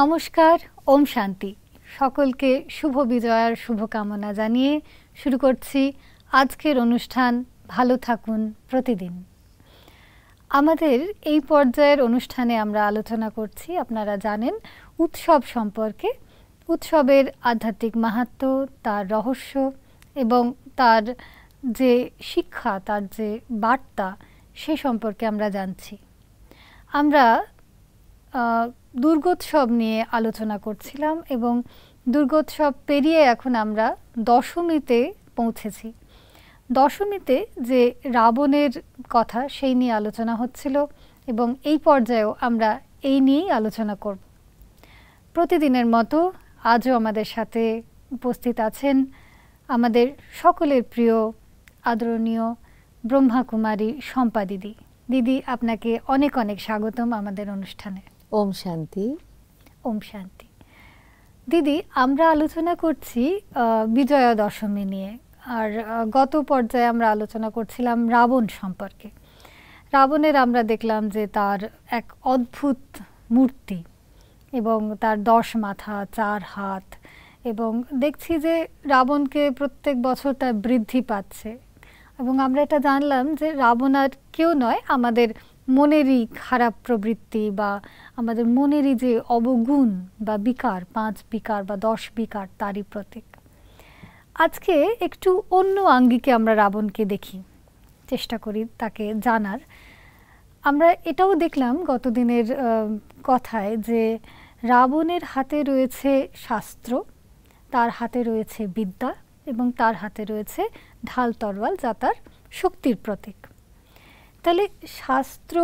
নমস্কার ওম শান্তি সকলকে শুভ বিজয়ার শুভকামনা জানিয়ে শুরু করছি আজকের অনুষ্ঠান ভালো থাকুন প্রতিদিন আমাদের এই পর্যায়ের অনুষ্ঠানে আমরা আলোচনা করছি আপনারা জানেন উৎসব সম্পর্কে উৎসবের আধ্যাত্মিক মাহাত্ম তার রহস্য এবং তার যে শিক্ষা তার যে বার্তা সে সম্পর্কে আমরা জানছি আমরা দুর্গোৎসব নিয়ে আলোচনা করছিলাম এবং দুর্গোৎসব পেরিয়ে এখন আমরা দশমীতে পৌঁছেছি দশমীতে যে রাবণের কথা সেই নিয়ে আলোচনা হচ্ছিল এবং এই পর্যায়েও আমরা এই নিয়েই আলোচনা করব প্রতিদিনের মতো আজও আমাদের সাথে উপস্থিত আছেন আমাদের সকলের প্রিয় আদরণীয় ব্রহ্মা কুমারী দিদি দিদি আপনাকে অনেক অনেক স্বাগতম আমাদের অনুষ্ঠানে ওম শান্তি ওম শান্তি দিদি আমরা আলোচনা করছি বিজয়া দশমী নিয়ে আর গত পর্যায়ে আমরা আলোচনা করছিলাম রাবণ সম্পর্কে রাবণের আমরা দেখলাম যে তার এক অদ্ভুত মূর্তি এবং তার দশ মাথা চার হাত এবং দেখছি যে রাবণকে প্রত্যেক বছর তার বৃদ্ধি পাচ্ছে এবং আমরা এটা জানলাম যে রাবণ আর কেউ নয় আমাদের মনেরই খারাপ প্রবৃত্তি বা আমাদের মনেরই যে অবগুণ বা বিকার পাঁচ বিকার বা দশ বিকার তারই প্রতীক আজকে একটু অন্য আঙ্গিকে আমরা রাবণকে দেখি চেষ্টা করি তাকে জানার আমরা এটাও দেখলাম গতদিনের কথায় যে রাবণের হাতে রয়েছে শাস্ত্র তার হাতে রয়েছে বিদ্যা এবং তার হাতে রয়েছে ঢাল তরোয়াল যা তার শক্তির প্রতীক তাহলে শাস্ত্র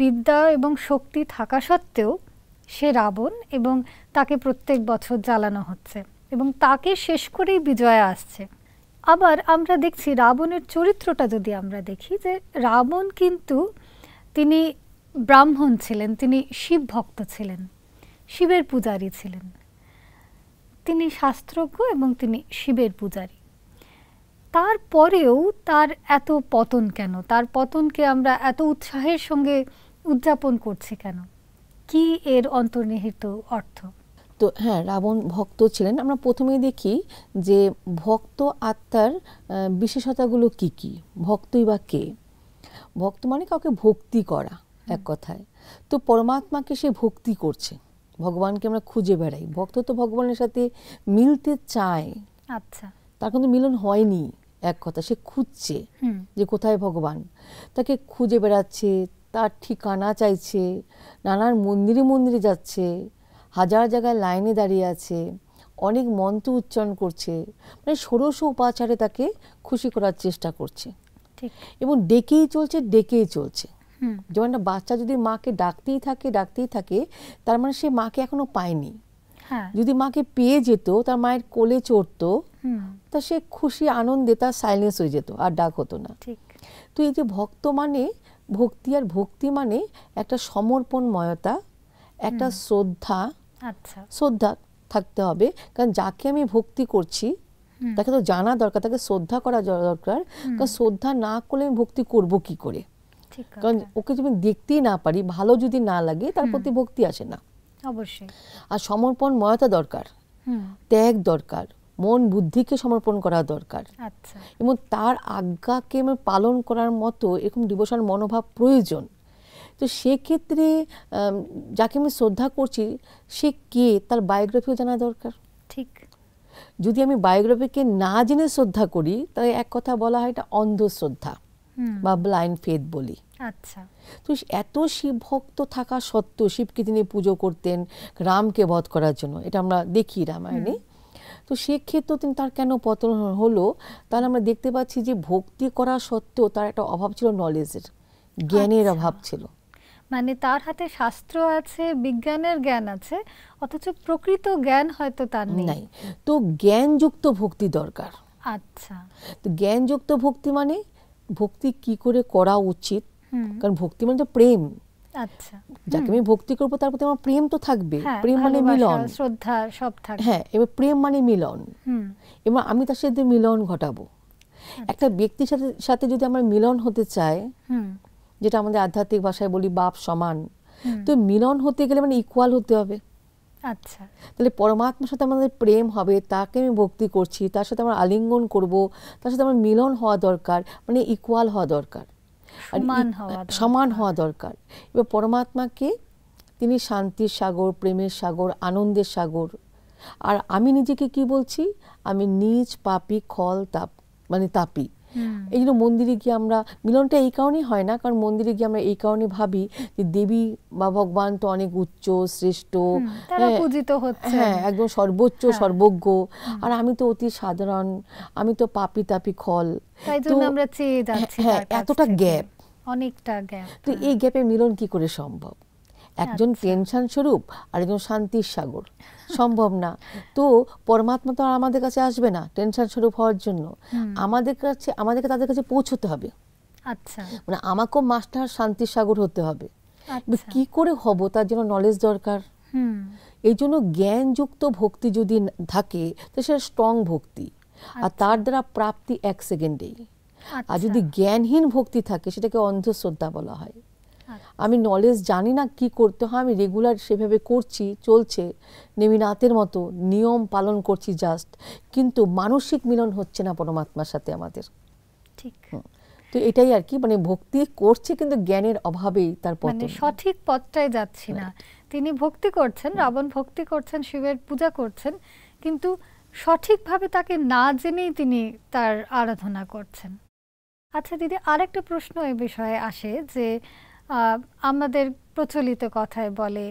বিদ্যা এবং শক্তি থাকা সত্ত্বেও সে রাবণ এবং তাকে প্রত্যেক বছর জ্বালানো হচ্ছে এবং তাকে শেষ করেই বিজয়া আসছে আবার আমরা দেখছি রাবণের চরিত্রটা যদি আমরা দেখি যে রাবণ কিন্তু তিনি ব্রাহ্মণ ছিলেন তিনি শিব ভক্ত ছিলেন শিবের পূজারী ছিলেন তিনি শাস্ত্রজ্ঞ এবং তিনি শিবের পূজারী তারপরেও তার এত পতন কেন তার পতনকে আমরা এত উৎসাহের সঙ্গে উদযাপন করছি কেন কি এর অন্তর্নিহিত অর্থ তো হ্যাঁ রাবণ ভক্ত ছিলেন আমরা প্রথমেই দেখি যে ভক্ত আত্মার বিশেষতাগুলো কি কি ভক্তই বা কে ভক্ত মানে কাউকে ভক্তি করা এক কথায় তো পরমাত্মাকে সে ভক্তি করছে ভগবানকে আমরা খুঁজে বেড়াই ভক্ত তো ভগবানের সাথে মিলতে চায় আচ্ছা তার কিন্তু মিলন হয়নি এক কথা সে খুঁজছে যে কোথায় ভগবান তাকে খুঁজে বেড়াচ্ছে তার ঠিকানা চাইছে নানান মন্দিরে মন্দিরে যাচ্ছে হাজার জায়গায় লাইনে দাঁড়িয়ে আছে অনেক মন্ত্র উচ্চারণ করছে মানে ষোড়শ উপাচারে তাকে খুশি করার চেষ্টা করছে এবং ডেকেই চলছে ডেকেই চলছে যেমন একটা বাচ্চা যদি মাকে ডাকতেই থাকে ডাকতেই থাকে তার মানে সে মাকে এখনো পায়নি হ্যাঁ। যদি মাকে পেয়ে যেত তার মায়ের কোলে চড়তো তা সে খুশি আনন্দে তার সাইলেন্স হয়ে যেত আর ডাক হতো না তো এই যে ভক্ত মানে ভক্তি আর ভক্তি মানে একটা সমর্পণ ময়তা একটা শ্রদ্ধা আচ্ছা। শ্রদ্ধা থাকতে হবে কারণ যাকে আমি ভক্তি করছি তাকে তো জানা দরকার তাকে শ্রদ্ধা করা দরকার কারণ শ্রদ্ধা না করলে আমি ভক্তি করব কি করে কারণ ওকে যদি দেখতেই না পারি ভালো যদি না লাগে তার প্রতি ভক্তি আসে না অবশ্যই আর সমর্পণ ময়তা দরকার ত্যাগ দরকার মন বুদ্ধিকে সমর্পণ করা দরকার আচ্ছা। এবং তার আজ্ঞাকে পালন করার মতো এরকম ডিভোশন মনোভাব প্রয়োজন তো সেক্ষেত্রে যাকে আমি শ্রদ্ধা করছি সে কে তার বায়োগ্রাফিও জানা দরকার ঠিক যদি আমি বায়োগ্রাফিকে না জেনে শ্রদ্ধা করি তাহলে এক কথা বলা হয় এটা অন্ধশ্রদ্ধা বা ব্লাইন্ড ফেথ বলি আচ্ছা তো এত শিব ভক্ত থাকা সত্ত্বেও শিবকে তিনি পুজো করতেন রামকে বধ করার জন্য এটা আমরা দেখি রামায়ণে তো সেক্ষেত্রে তিনি তার কেন পতন হলো তাহলে আমরা দেখতে পাচ্ছি যে ভক্তি করা সত্ত্বেও তার একটা অভাব ছিল নলেজের জ্ঞানের আচ্ছা। অভাব ছিল মানে তার হাতে শাস্ত্র আছে বিজ্ঞানের জ্ঞান আছে অথচ প্রকৃত জ্ঞান হয়তো তার নেই তো জ্ঞানযুক্ত ভক্তি দরকার আচ্ছা তো জ্ঞানযুক্ত ভক্তি মানে ভক্তি কি করে করা উচিত কারণ ভক্তি মানে তো প্রেম আচ্ছা যাকে আমি ভক্তি করব তার প্রতি আমার প্রেম তো থাকবে হ্যাঁ, প্রেম মানে মিলন শ্রদ্ধা সব থাকবে হ্যাঁ এবার প্রেম মানে মিলন এবার আমি তার সাথে মিলন ঘটাবো আচ্ছা। একটা ব্যক্তির সাথে সাথে যদি আমার মিলন হতে চায় যেটা আমাদের আধ্যাত্মিক ভাষায় বলি বাপ সমান তো মিলন হতে গেলে মানে ইকুয়াল হতে হবে আচ্ছা তাহলে পরমাত্মার সাথে আমাদের প্রেম হবে তাকে আমি ভক্তি করছি তার সাথে আমার আলিঙ্গন করব তার সাথে আমার মিলন হওয়া দরকার মানে ইকুয়াল হওয়া দরকার সমান হওয়া দরকার এবার পরমাত্মাকে তিনি শান্তির সাগর প্রেমের সাগর আনন্দের সাগর আর আমি নিজেকে কি বলছি আমি নিজ পাপি খল তাপ মানে তাপি এই জন্য মন্দিরে গিয়ে আমরা মিলনটা এই কারণেই হয় না কারণ মন্দিরে গিয়ে আমরা এই কারণে ভাবি যে দেবী বা ভগবান তো অনেক উচ্চ শ্রেষ্ঠ হ্যাঁ, পূজিত হচ্ছে হ্যাঁ একদম সর্বোচ্চ হ্যাঁ। সর্বজ্ঞ আর আমি তো অতি সাধারণ আমি তো পাপি তাপি খল তাই জন্য আমরা চেয়ে হ্যাঁ, যাচ্ছি হ্যাঁ এতটা গ্যাপ অনেকটা গ্যাপ তো এই গ্যাপে মিলন কি করে সম্ভব একজন আচ্ছা। টেনশন স্বরূপ আর একজন শান্তির সাগর সম্ভব না তো পরমাত্মা তো আর আমাদের কাছে আসবে না টেনশন স্বরূপ হওয়ার জন্য আমাদের কাছে আমাদেরকে তাদের কাছে পৌঁছতে হবে আচ্ছা মানে আমাকেও মাস্টার শান্তির সাগর হতে হবে আচ্ছা। কি করে হব তার জন্য নলেজ দরকার এই জন্য জ্ঞানযুক্ত ভক্তি যদি থাকে তো সেটা স্ট্রং ভক্তি আর আচ্ছা। তার দ্বারা প্রাপ্তি এক সেকেন্ডেই আর যদি জ্ঞানহীন ভক্তি থাকে সেটাকে অন্ধশ্রদ্ধা বলা হয় আচ্ছা। আমি নলেজ জানি না কি করতে হয় আমি রেগুলার সেভাবে করছি চলছে নেমিনাথের মতো নিয়ম পালন করছি জাস্ট কিন্তু মানসিক মিলন হচ্ছে না পরমাত্মার সাথে আমাদের ঠিক তো এটাই আর কি মানে ভক্তি করছে কিন্তু জ্ঞানের অভাবেই তার মানে সঠিক পথটায় যাচ্ছি না তিনি ভক্তি করছেন রাবণ ভক্তি করছেন শিবের পূজা করছেন কিন্তু সঠিকভাবে তাকে না জেনেই তিনি তার আরাধনা করছেন আচ্ছা দিদি আরেকটা প্রশ্ন এই বিষয়ে আসে যে আমাদের প্রচলিত কথায় বলে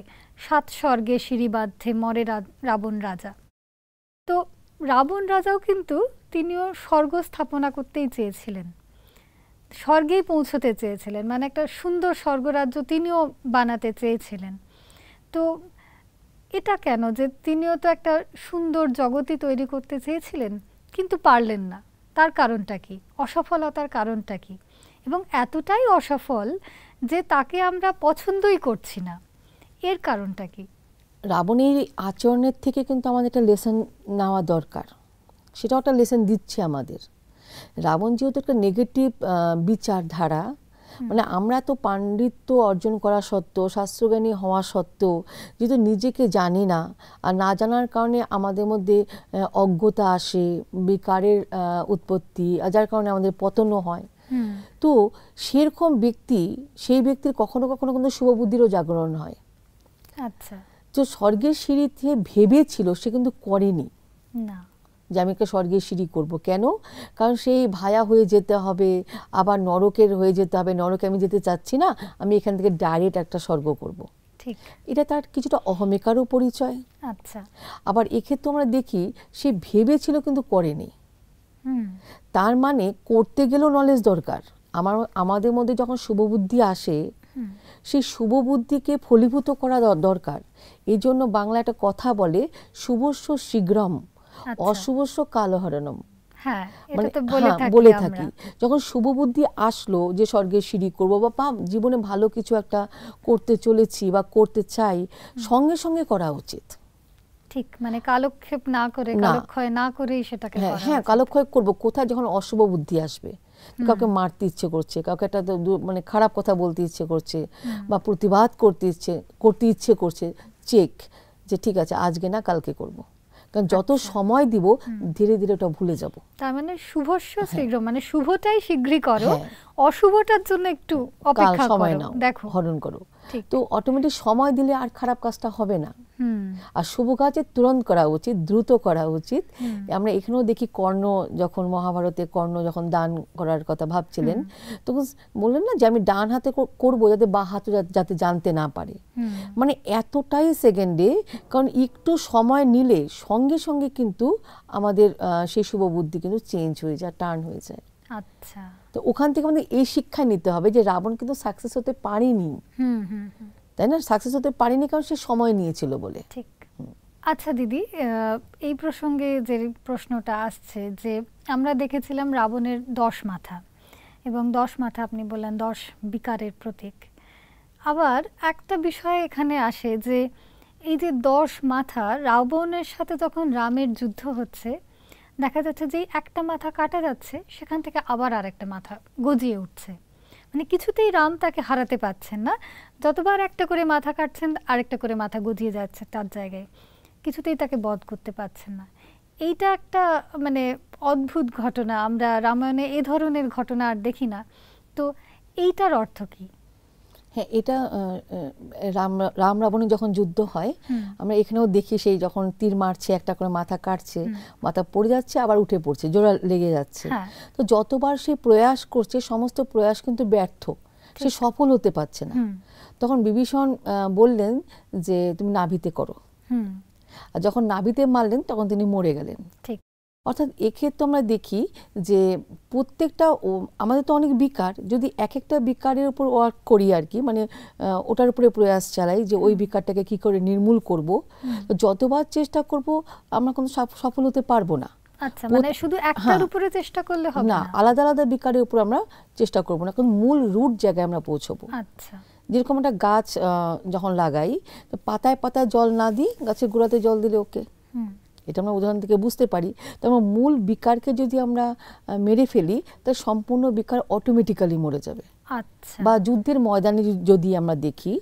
সাত স্বর্গে সিঁড়ি বাঁধে মরে রাবণ রাজা তো রাবণ রাজাও কিন্তু তিনিও স্বর্গ স্থাপনা করতেই চেয়েছিলেন স্বর্গেই পৌঁছতে চেয়েছিলেন মানে একটা সুন্দর স্বর্গরাজ্য তিনিও বানাতে চেয়েছিলেন তো এটা কেন যে তিনিও তো একটা সুন্দর জগতই তৈরি করতে চেয়েছিলেন কিন্তু পারলেন না তার কারণটা কি অসফলতার কারণটা কি এবং এতটাই অসফল যে তাকে আমরা পছন্দই করছি না এর কারণটা কি রাবণের আচরণের থেকে কিন্তু আমাদের একটা লেসন নেওয়া দরকার সেটাও একটা লেসন দিচ্ছে আমাদের রাবণ যেহেতু একটা নেগেটিভ বিচারধারা মানে আমরা তো পাণ্ডিত্য অর্জন করা সত্ত্বেও শাস্ত্রজ্ঞানী হওয়া সত্ত্বেও যেহেতু নিজেকে জানি না আর না জানার কারণে আমাদের মধ্যে অজ্ঞতা আসে বেকারের উৎপত্তি যার কারণে আমাদের পতনও হয় তো সেরকম ব্যক্তি সেই ব্যক্তির কখনো কখনো কিন্তু শুভ বুদ্ধিরও জাগরণ হয় আচ্ছা তো স্বর্গের সিঁড়িতে ভেবেছিল সে কিন্তু করেনি না যে আমি একটা স্বর্গের সিঁড়ি করব কেন কারণ সেই ভায়া হয়ে যেতে হবে আবার নরকের হয়ে যেতে হবে নরকে আমি যেতে চাচ্ছি না আমি এখান থেকে ডাইরেক্ট একটা স্বর্গ করব ঠিক এটা তার কিছুটা অহমিকারও পরিচয় আচ্ছা আবার এক্ষেত্রে আমরা দেখি সে ভেবেছিল কিন্তু করেনি তার মানে করতে গেলেও নলেজ দরকার আমার আমাদের মধ্যে যখন শুভবুদ্ধি আসে সেই শুভবুদ্ধিকে ফলীভূত করা দরকার এই জন্য বাংলা একটা কথা বলে শুভস্য শীঘ্রম আচ্ছা। অশুভস্য কালহরণম হ্যাঁ, মানে হ্যাঁ, বলে থাকি যখন শুভ বুদ্ধি আসলো যে স্বর্গে সিঁড়ি করব বা পাম জীবনে ভালো কিছু একটা করতে চলেছি বা করতে চাই সঙ্গে সঙ্গে করা উচিত ঠিক মানে কালক্ষেপ না করে কালক্ষয় না করেই সেটাকে হ্যাঁ, হ্যাঁ কালক্ষয় করব কোথায় যখন অশুভ বুদ্ধি আসবে কাউকে মারতে ইচ্ছে করছে কাউকে একটা মানে খারাপ কথা বলতে ইচ্ছে করছে বা প্রতিবাদ করতে ইচ্ছে করতে ইচ্ছে করছে চেক যে ঠিক আছে আজকে না কালকে করব কারণ যত আচ্ছা। সময় দিব ধীরে ধীরে ওটা ভুলে যাব তার মানে শুভস্য হ্যাঁ। শীঘ্র মানে শুভটাই শীঘ্রই করো হ্যাঁ। অশুভটার জন্য একটু অপেক্ষা করো দেখো হরণ করো তো অটোমেটিক সময় দিলে আর খারাপ কাজটা হবে না আর শুভ কাজের তুরন্ত করা উচিত দ্রুত করা উচিত আমরা এখানেও দেখি কর্ণ যখন মহাভারতে কর্ণ যখন দান করার কথা ভাবছিলেন তখন বললেন না যে আমি ডান হাতে করবো যাতে বা হাত যাতে জানতে না পারে মানে এতটাই সেকেন্ডে কারণ একটু সময় নিলে সঙ্গে সঙ্গে কিন্তু আমাদের সেই শুভ বুদ্ধি কিন্তু চেঞ্জ হয়ে যায় টার্ন হয়ে যায় আচ্ছা তো ওখান থেকে আমাদের এই শিক্ষা নিতে হবে যে রাবণ কিন্তু সাকসেস হতে পারেনি হুম হুম তাই না সাকসেস হতে পারিনি কারণ সে সময় নিয়েছিল বলে ঠিক আচ্ছা দিদি এই প্রসঙ্গে যে প্রশ্নটা আসছে যে আমরা দেখেছিলাম রাবণের দশ মাথা এবং দশ মাথা আপনি বললেন দশ বিকারের প্রতীক আবার একটা বিষয় এখানে আসে যে এই যে দশ মাথা রাবণের সাথে যখন রামের যুদ্ধ হচ্ছে দেখা যাচ্ছে যে একটা মাথা কাটা যাচ্ছে সেখান থেকে আবার আরেকটা মাথা গজিয়ে উঠছে মানে কিছুতেই রাম তাকে হারাতে পারছেন না যতবার একটা করে মাথা কাটছেন আরেকটা করে মাথা গজিয়ে যাচ্ছে তার জায়গায় কিছুতেই তাকে বধ করতে পারছেন না এইটা একটা মানে অদ্ভুত ঘটনা আমরা রামায়ণে এ ধরনের ঘটনা আর দেখি না তো এইটার অর্থ কী হ্যাঁ এটা রাম রাম রাবণের যখন যুদ্ধ হয় আমরা এখানেও দেখি সেই যখন তীর মারছে একটা করে মাথা কাটছে মাথা পড়ে যাচ্ছে আবার উঠে পড়ছে জোড়া লেগে যাচ্ছে হ্যাঁ। তো যতবার সে প্রয়াস করছে সমস্ত প্রয়াস কিন্তু ব্যর্থ সে সফল হতে পারছে না তখন বিভীষণ বললেন যে তুমি নাভিতে করো আর যখন নাভিতে মারলেন তখন তিনি মরে গেলেন ঠিক অর্থাৎ এক্ষেত্রে আমরা দেখি যে প্রত্যেকটা আমাদের তো অনেক বিকার যদি এক একটা বিকারের উপর ওয়ার্ক করি আর কি মানে ওটার উপরে প্রয়াস চালাই যে ওই বিকারটাকে কি করে নির্মূল করব যতবার চেষ্টা করব আমরা কোনো সফল হতে পারবো না আচ্ছা মানে শুধু হ্যাঁ। উপরে চেষ্টা করলে না আলাদা আলাদা বিকারের উপর আমরা চেষ্টা না মূল রুট জায়গায় আমরা আচ্ছা যেরকম একটা গাছ যখন লাগাই পাতায় পাতায় জল না দিই গাছের গোড়াতে জল দিলে ওকে এটা আমরা উদাহরণ থেকে বুঝতে পারি তো আমরা মূল বিকারকে যদি আমরা মেরে ফেলি তা সম্পূর্ণ বিকার অটোমেটিক্যালি মরে যাবে আচ্ছা। বা যুদ্ধের ময়দানে যদি আমরা দেখি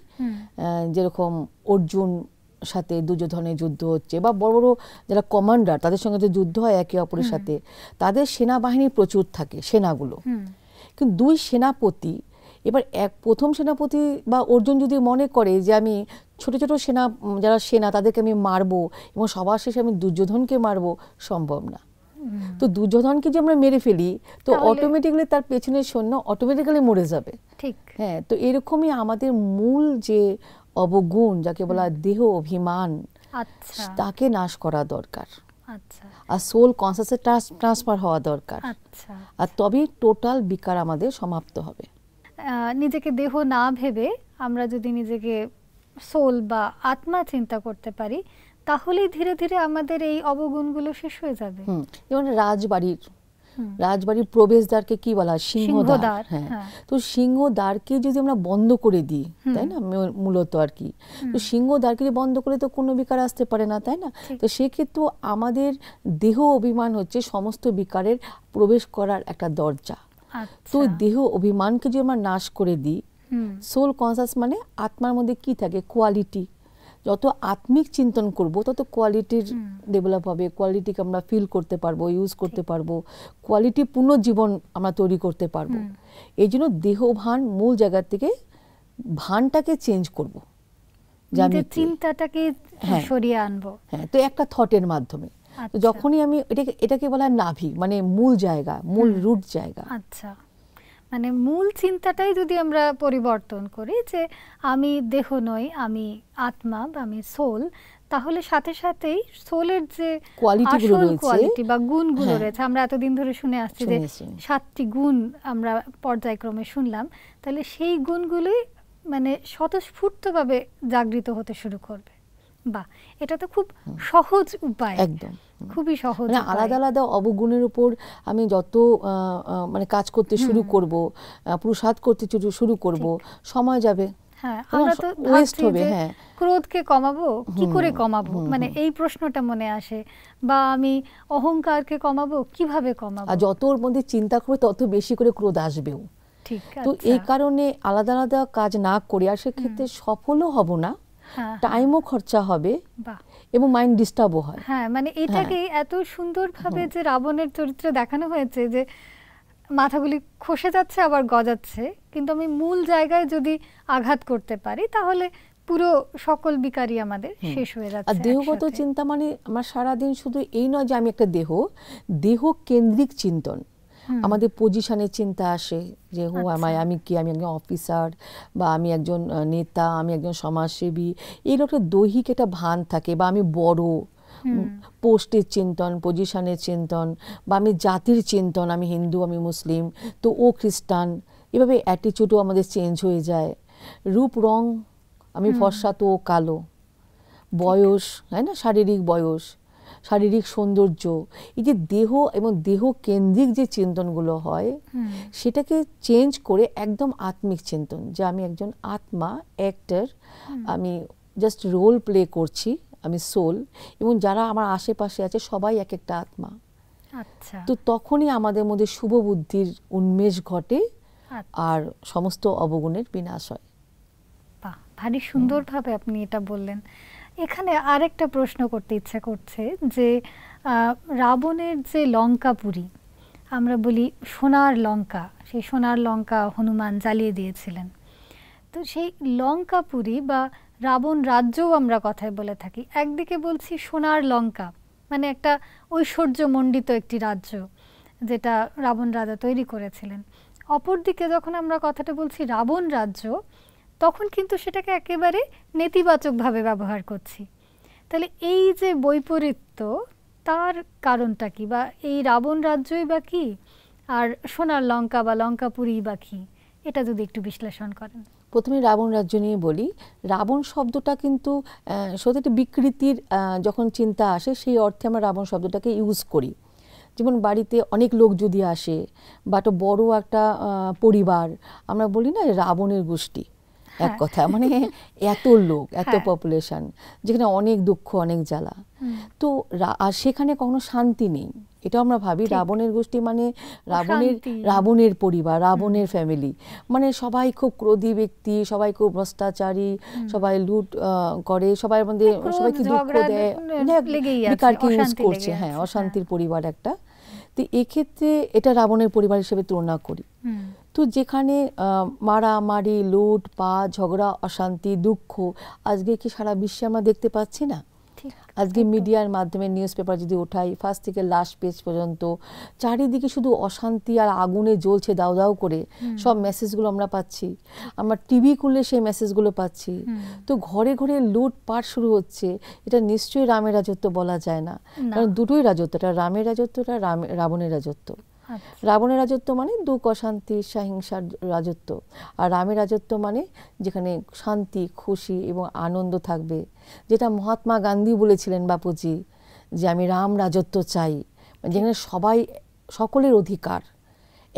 যেরকম অর্জুন সাথে দুর্যোধনের যুদ্ধ হচ্ছে বা বড় বড় যারা কমান্ডার তাদের সঙ্গে যে যুদ্ধ হয় একে অপরের সাথে তাদের সেনাবাহিনী প্রচুর থাকে সেনাগুলো কিন্তু দুই সেনাপতি এবার এক প্রথম সেনাপতি বা অর্জুন যদি মনে করে যে আমি ছোট ছোট সেনা যারা সেনা তাদেরকে আমি মারবো এবং সবার শেষে আমি দুর্যোধনকে মারবো সম্ভব না তো দুর্যোধনকে যে আমরা মেরে ফেলি তো অটোমেটিক্যালি তার পেছনের সৈন্য অটোমেটিক্যালি মরে যাবে ঠিক হ্যাঁ তো এরকমই আমাদের মূল যে অবগুণ যাকে বলা দেহ অভিমান আচ্ছা। তাকে নাশ করা দরকার আচ্ছা। আর সোল কনসাসে ট্রান্সফার হওয়া দরকার আচ্ছা। আর তবেই টোটাল বিকার আমাদের সমাপ্ত হবে নিজেকে দেহ না ভেবে আমরা যদি নিজেকে সোল বা আত্মা চিন্তা করতে পারি তাহলেই ধীরে ধীরে আমাদের এই অবগুণগুলো শেষ হয়ে যাবে যেমন রাজবাড়ির রাজবাড়ির প্রবেশদ্বারকে কি বলা সিংহদ্বার হ্যাঁ।, হ্যাঁ তো সিংহদ্বারকে যদি আমরা বন্ধ করে দিই তাই না মূলত আর কি তো সিংহদ্বারকে যদি বন্ধ করে তো কোনো বিকার আসতে পারে না তাই না তো সেক্ষেত্রেও আমাদের দেহ অভিমান হচ্ছে সমস্ত বিকারের প্রবেশ করার একটা দরজা আচ্ছা। তো দেহ অভিমানকে যদি আমরা নাশ করে দিই সোল কনসাস মানে আত্মার মধ্যে কি থাকে কোয়ালিটি যত আত্মিক চিন্তন করব তত কোয়ালিটির ডেভেলপ হবে কোয়ালিটিকে আমরা ফিল করতে পারবো ইউজ করতে পারবো কোয়ালিটি পুনর্জীবন আমরা তৈরি করতে পারবো এই জন্য দেহ ভান মূল জায়গা থেকে ভানটাকে চেঞ্জ করবো চিন্তাটাকে হ্যাঁ। সরিয়ে আনবো হ্যাঁ তো একটা থটের মাধ্যমে আচ্ছা। যখনই আমি এটাকে এটাকে বলা নাভি মানে মূল জায়গা মূল রুট জায়গা আচ্ছা মানে মূল চিন্তাটাই যদি আমরা পরিবর্তন করি যে আমি দেহ নই আমি আত্মা বা আমি সোল তাহলে সাথে সাথেই সোলের যে আসল কোয়ালিটি বা গুণগুলো হ্যাঁ। রয়েছে আমরা এতদিন ধরে শুনে আসছি যে সাতটি গুণ আমরা পর্যায়ক্রমে শুনলাম তাহলে সেই গুণগুলোই মানে স্বতঃস্ফূর্তভাবে জাগৃত হতে শুরু করবে বাহ এটা তো খুব সহজ উপায় একদম খুবই সহজ মানে আলাদা আলাদা অবগুণের উপর আমি যত মানে কাজ করতে শুরু করব প্রসাদ করতে শুরু করব সময় যাবে হ্যাঁ, হ্যাঁ। ক্রোধকে কমাবো কি করে কমাবো মানে এই প্রশ্নটা মনে আসে বা আমি অহংকারকে কমাবো কিভাবে কমাবো আর যত ওর মধ্যে চিন্তা করবে তত বেশি করে ক্রোধ আসবেও ঠিক তো আচ্ছা। এই কারণে আলাদা আলাদা কাজ না করে আর সেক্ষেত্রে সফলও হব না টাইমও হ্যাঁ। খরচা হবে এবং মাইন্ড ডিস্টার্বও হয় হ্যাঁ মানে এটাকে হ্যাঁ। এত সুন্দরভাবে যে রাবণের চরিত্র দেখানো হয়েছে যে মাথাগুলি খসে যাচ্ছে আবার গজাচ্ছে কিন্তু আমি মূল জায়গায় যদি আঘাত করতে পারি তাহলে পুরো সকল বিকারই আমাদের শেষ হয়ে যাচ্ছে আর দেহগত চিন্তা মানে আমার সারা দিন শুধু এই নয় যে আমি একটা দেহ দেহ কেন্দ্রিক চিন্তন আমাদের পজিশনের চিন্তা আসে যে হো আমায় আচ্ছা। আমি কি আমি একজন অফিসার বা আমি একজন নেতা আমি একজন সমাজসেবী এরকম একটা দৈহিক একটা ভান থাকে বা আমি বড় পোস্টের চিন্তন পজিশনের চিন্তন বা আমি জাতির চিন্তন আমি হিন্দু আমি মুসলিম তো ও খ্রিস্টান এভাবে অ্যাটিচিউডও আমাদের চেঞ্জ হয়ে যায় রূপ রং আমি ফর্সা তো কালো বয়স তাই না শারীরিক বয়স শারীরিক সৌন্দর্য এই যে দেহ এবং দেহ কেন্দ্রিক যে চিন্তনগুলো হয় সেটাকে চেঞ্জ করে একদম আত্মিক চিন্তন যে আমি একজন আত্মা অ্যাক্টার আমি জাস্ট রোল প্লে করছি আমি সোল এবং যারা আমার আশেপাশে আছে সবাই এক একটা আত্মা আচ্ছা। তো তখনই আমাদের মধ্যে শুভ বুদ্ধির উন্মেষ ঘটে আচ্ছা। আর সমস্ত অবগুণের বিনাশ হয় ভারী সুন্দরভাবে আপনি এটা বললেন এখানে আরেকটা প্রশ্ন করতে ইচ্ছা করছে যে রাবণের যে লঙ্কা পুরী আমরা বলি সোনার লঙ্কা সেই সোনার লঙ্কা হনুমান জ্বালিয়ে দিয়েছিলেন তো সেই লঙ্কা পুরী বা রাবণ রাজ্যও আমরা কথায় বলে থাকি একদিকে বলছি সোনার লঙ্কা মানে একটা ঐশ্বর্যমণ্ডিত একটি রাজ্য যেটা রাবণ রাজা তৈরি করেছিলেন অপরদিকে যখন আমরা কথাটা বলছি রাবণ রাজ্য তখন কিন্তু সেটাকে একেবারে নেতিবাচকভাবে ব্যবহার করছি তাহলে এই যে বৈপরীত্য তার কারণটা কি বা এই রাবণ রাজ্যই বা কি আর সোনার লঙ্কা বা লঙ্কাপুরী বা কি এটা যদি একটু বিশ্লেষণ করেন প্রথমে রাবণ রাজ্য নিয়ে বলি রাবণ শব্দটা কিন্তু সত্যি বিকৃতির যখন চিন্তা আসে সেই অর্থে আমরা রাবণ শব্দটাকে ইউজ করি যেমন বাড়িতে অনেক লোক যদি আসে বা একটা বড়ো একটা পরিবার আমরা বলি না রাবণের গোষ্ঠী হ্যাঁ। এক কথা মানে এত লোক এত পপুলেশন হ্যাঁ। যেখানে অনেক দুঃখ অনেক জ্বালা তো আর সেখানে কখনো শান্তি নেই এটা আমরা ভাবি রাবণের গোষ্ঠী মানে রাবণের রাবণের পরিবার রাবণের ফ্যামিলি মানে সবাই খুব ক্রোধী ব্যক্তি সবাই খুব ভ্রষ্টাচারী সবাই লুট করে সবাই মধ্যে হ্যাঁ, সবাইকে দুঃখ দেয় মানে ইউজ করছে হ্যাঁ অশান্তির পরিবার একটা তো এক্ষেত্রে এটা রাবণের পরিবার হিসেবে তুলনা করি তো যেখানে মারামারি লুট পা ঝগড়া অশান্তি দুঃখ আজকে কি সারা বিশ্বে আমরা দেখতে পাচ্ছি না আজকে মিডিয়ার মাধ্যমে নিউজ পেপার যদি ওঠাই ফার্স্ট থেকে লাস্ট পেজ পর্যন্ত চারিদিকে শুধু অশান্তি আর আগুনে জ্বলছে দাও দাও করে সব মেসেজগুলো আমরা পাচ্ছি আমার টিভি খুললে সেই মেসেজগুলো পাচ্ছি তো ঘরে ঘরে লুট পাট শুরু হচ্ছে এটা নিশ্চয়ই রামের রাজত্ব বলা যায় না কারণ দুটোই রাজত্ব এটা রামের রাজত্ব এটা রাবণের রাজত্ব আচ্ছা। রাবণের রাজত্ব মানে দুঃখ অশান্তি সহিংসার রাজত্ব আর রামের রাজত্ব মানে যেখানে শান্তি খুশি এবং আনন্দ থাকবে যেটা মহাত্মা গান্ধী বলেছিলেন বাপুজি যে আমি রাম রাজত্ব চাই যেখানে সবাই সকলের অধিকার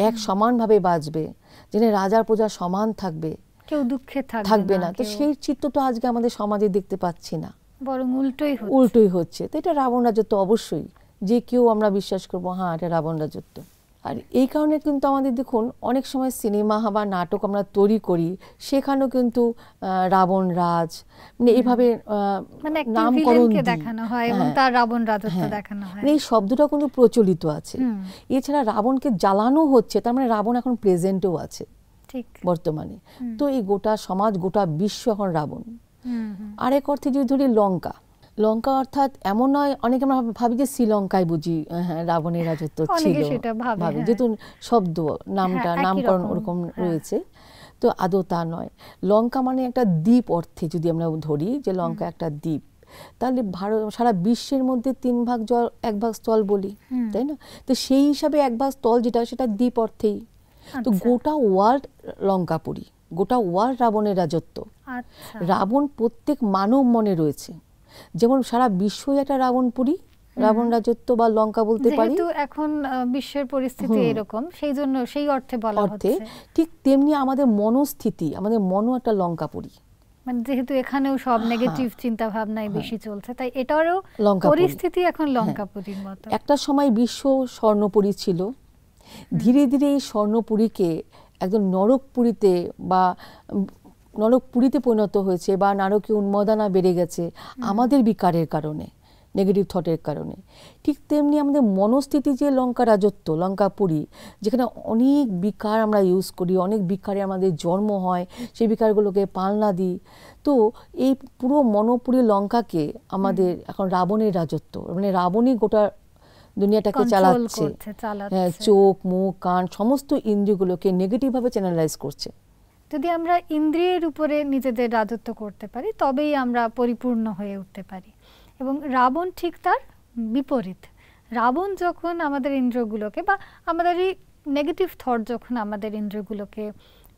এক সমানভাবে বাঁচবে যেখানে রাজার প্রজা সমান থাকবে কেউ দুঃখে থাকবে না তো সেই চিত্র তো আজকে আমাদের সমাজে দেখতে পাচ্ছি না বরং উল্টোই উল্টোই হচ্ছে তো এটা রাবণ রাজত্ব অবশ্যই যে কেউ আমরা বিশ্বাস করবো হ্যাঁ এটা রাবণ রাজত্ব আর এই কারণে কিন্তু আমাদের দেখুন অনেক সময় সিনেমা বা নাটক আমরা তৈরি করি সেখানেও কিন্তু রাবণ রাজ মানে এইভাবে মানে নামকরণ দেখানো হয় এবং হ্যাঁ। তার রাবণ রাজত্ব হ্যাঁ। দেখানো হয় মানে এই শব্দটা কিন্তু প্রচলিত আছে এছাড়া রাবণকে জ্বালানো হচ্ছে তার মানে রাবণ এখন প্রেজেন্টও আছে বর্তমানে তো এই গোটা সমাজ গোটা বিশ্ব এখন রাবণ আরেক অর্থে যদি ধরি লঙ্কা লঙ্কা অর্থাৎ এমন নয় অনেকে আমরা ভাবি যে শ্রীলঙ্কায় বুঝি হ্যাঁ রাবণের রাজত্ব ছিল ভাবি হ্যাঁ। যেহেতু শব্দ নামটা হ্যাঁ, নামকরণ ওরকম হ্যাঁ। রয়েছে তো আদৌ তা নয় লঙ্কা মানে একটা দ্বীপ অর্থে যদি আমরা ধরি যে লঙ্কা একটা দ্বীপ তাহলে ভারত সারা বিশ্বের মধ্যে তিন ভাগ জল এক ভাগ স্থল বলি তাই না তো সেই হিসাবে এক ভাগ স্থল যেটা সেটা দ্বীপ অর্থেই তো আচ্ছা। গোটা ওয়ার্ল্ড লঙ্কাপুরী গোটা ওয়ার্ল্ড রাবণের রাজত্ব আচ্ছা। রাবণ প্রত্যেক মানব মনে রয়েছে যেমন সারা বিশ্বই একটা রাবণপুরী রাবণ রাজত্ব বা লঙ্কা বলতে পারি এখন বিশ্বের পরিস্থিতি এরকম সেই জন্য সেই অর্থে বলা অর্থে ঠিক তেমনি আমাদের মনস্থিতি আমাদের মনও একটা লঙ্কাপুরী মানে যেহেতু এখানেও সব নেগেটিভ হ্যাঁ। চিন্তা ভাবনাই হ্যাঁ। বেশি চলছে তাই এটারও পরিস্থিতি এখন হ্যাঁ। লঙ্কাপুরীর মতো একটা সময় বিশ্ব স্বর্ণপুরী ছিল ধীরে ধীরে এই স্বর্ণপুরীকে একদম নরকপুরীতে বা নরকপুরীতে পরিণত হয়েছে বা নারকীয় উন্মাদনা বেড়ে গেছে আমাদের বিকারের কারণে নেগেটিভ থটের কারণে ঠিক তেমনি আমাদের মনস্থিতি যে লঙ্কা রাজত্ব লঙ্কাপুরী যেখানে অনেক বিকার আমরা ইউজ করি অনেক বিকারে আমাদের জন্ম হয় সেই বিকারগুলোকে পালনা দিই তো এই পুরো মনপুরী লঙ্কাকে আমাদের এখন রাবণের রাজত্ব মানে রাবণই গোটা দুনিয়াটাকে চালাচ্ছে হ্যাঁ চোখ মুখ কান সমস্ত ইন্দ্রিয়গুলোকে নেগেটিভভাবে চ্যানেলাইজ করছে যদি আমরা ইন্দ্রিয়ের উপরে নিজেদের রাজত্ব করতে পারি তবেই আমরা পরিপূর্ণ হয়ে উঠতে পারি এবং রাবণ ঠিক তার বিপরীত রাবণ যখন আমাদের ইন্দ্রগুলোকে বা আমাদের এই নেগেটিভ থট যখন আমাদের ইন্দ্রগুলোকে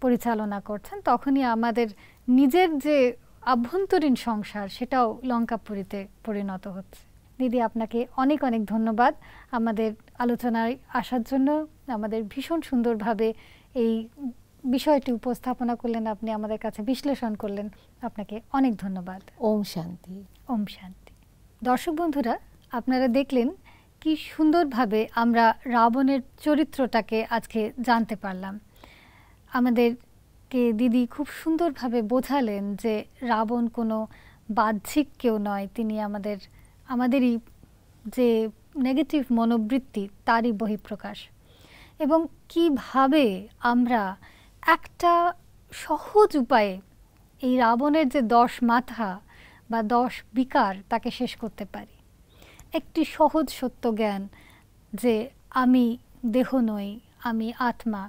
পরিচালনা করছেন তখনই আমাদের নিজের যে আভ্যন্তরীণ সংসার সেটাও লঙ্কাপুরীতে পরিণত হচ্ছে দিদি আপনাকে অনেক অনেক ধন্যবাদ আমাদের আলোচনায় আসার জন্য আমাদের ভীষণ সুন্দরভাবে এই বিষয়টি উপস্থাপনা করলেন আপনি আমাদের কাছে বিশ্লেষণ করলেন আপনাকে অনেক ধন্যবাদ ওম শান্তি ওম শান্তি দর্শক বন্ধুরা আপনারা দেখলেন কি সুন্দরভাবে আমরা রাবণের চরিত্রটাকে আজকে জানতে পারলাম আমাদেরকে দিদি খুব সুন্দরভাবে বোঝালেন যে রাবণ কোনো বাহ্যিক কেউ নয় তিনি আমাদের আমাদেরই যে নেগেটিভ মনোবৃত্তি তারই বহিঃপ্রকাশ এবং কিভাবে আমরা একটা সহজ উপায়ে এই রাবণের যে দশ মাথা বা দশ বিকার তাকে শেষ করতে পারি একটি সহজ সত্য জ্ঞান যে আমি দেহ নই আমি আত্মা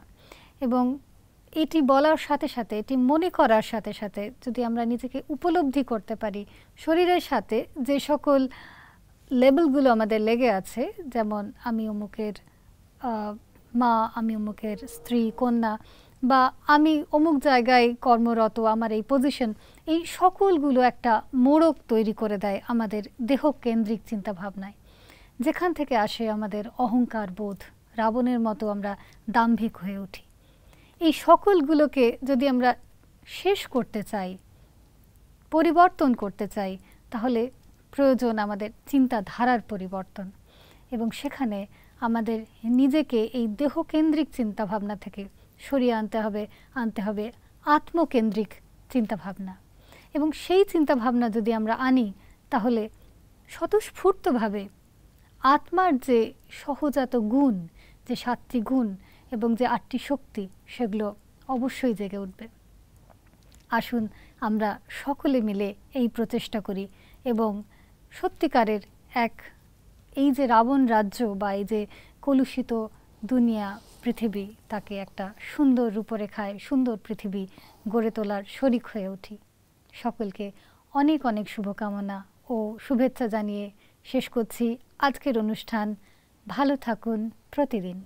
এবং এটি বলার সাথে সাথে এটি মনে করার সাথে সাথে যদি আমরা নিজেকে উপলব্ধি করতে পারি শরীরের সাথে যে সকল লেবেলগুলো আমাদের লেগে আছে যেমন আমি অমুকের মা আমি অমুকের স্ত্রী কন্যা বা আমি অমুক জায়গায় কর্মরত আমার এই পজিশন এই সকলগুলো একটা মোড়ক তৈরি করে দেয় আমাদের দেহকেন্দ্রিক চিন্তাভাবনায় যেখান থেকে আসে আমাদের অহংকার বোধ রাবণের মতো আমরা দাম্ভিক হয়ে উঠি এই সকলগুলোকে যদি আমরা শেষ করতে চাই পরিবর্তন করতে চাই তাহলে প্রয়োজন আমাদের চিন্তাধারার পরিবর্তন এবং সেখানে আমাদের নিজেকে এই দেহকেন্দ্রিক চিন্তাভাবনা থেকে সরিয়ে আনতে হবে আনতে হবে আত্মকেন্দ্রিক চিন্তাভাবনা এবং সেই চিন্তাভাবনা যদি আমরা আনি তাহলে স্বতঃস্ফূর্তভাবে আত্মার যে সহজাত গুণ যে সাতটি গুণ এবং যে আটটি শক্তি সেগুলো অবশ্যই জেগে উঠবে আসুন আমরা সকলে মিলে এই প্রচেষ্টা করি এবং সত্যিকারের এক এই যে রাবণ রাজ্য বা এই যে কলুষিত দুনিয়া পৃথিবী তাকে একটা সুন্দর রূপরেখায় সুন্দর পৃথিবী গড়ে তোলার শরিক হয়ে উঠি সকলকে অনেক অনেক শুভকামনা ও শুভেচ্ছা জানিয়ে শেষ করছি আজকের অনুষ্ঠান ভালো থাকুন প্রতিদিন